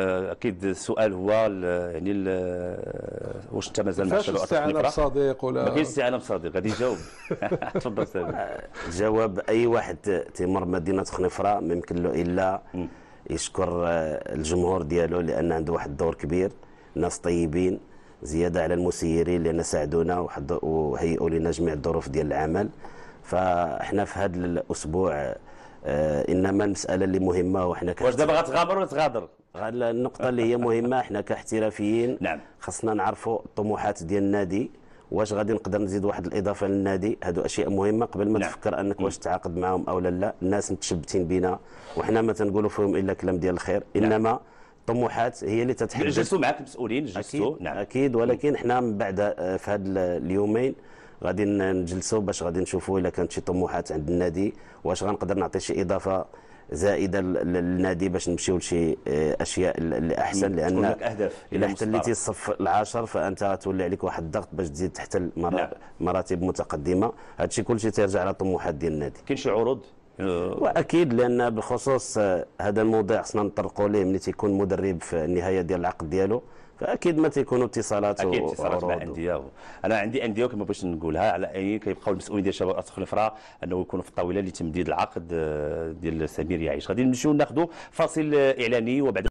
آه، اكيد السؤال هو يعني آه، واش انت مازال ما فاش الاستعانه بصديق ولا ما كاينش استعانه بصديق غادي يجاوب تفضل سامي آه، جواب اي واحد تيمر مدينه خنفره ما يمكن له الا يشكر الجمهور ديالو لان عنده واحد الدور كبير ناس طيبين زياده على المسيرين لان ساعدونا وهيئوا لنا جميع الظروف ديال العمل فاحنا في هذا الاسبوع آه، انما المساله اللي مهمه وحنا واش دابا غتغامر ولا تغادر النقطه اللي هي مهمه حنا كاحترافيين نعم خصنا نعرفوا الطموحات ديال النادي واش غادي نقدر نزيد واحد الاضافه للنادي هادو اشياء مهمه قبل ما نعم. تفكر انك واش تعاقد معاهم او لا لا الناس متشبتين بنا وحنا ما تنقولوا فيهم الا كلام ديال الخير نعم. انما الطموحات هي اللي تتحدد جلسوا معك المسؤولين جلسوا أكيد نعم اكيد ولكن حنا من بعد آه، في هاد اليومين غادي نجلسوا باش غادي نشوفوا الا كانت شي طموحات عند النادي واش غنقدر نعطي شي اضافه زائده للنادي باش نمشيو لشي آه، اشياء اللي احسن لان اهداف الا احتليتي الصف العاشر فانت غتولي عليك واحد الضغط باش تزيد تحتل نعم. مراتب متقدمه هادشي كلشي تيرجع على طموحات ديال النادي كاين شي عروض آه، واكيد لان بخصوص آه، هذا الموضوع خصنا نطرقوا ليه ملي تيكون مدرب في النهايه ديال العقد ديالو فاكيد ما تيكونوا اتصالات اكيد اتصالات مع الانديه انا عندي انديه كما باش نقولها على اي كيبقاو المسؤولين ديال شباب الاطفال الفرا انه يكونوا في الطاوله لتمديد العقد آه، ديال سمير يعيش غادي نمشيو ناخذوا فاصل اعلاني وبعد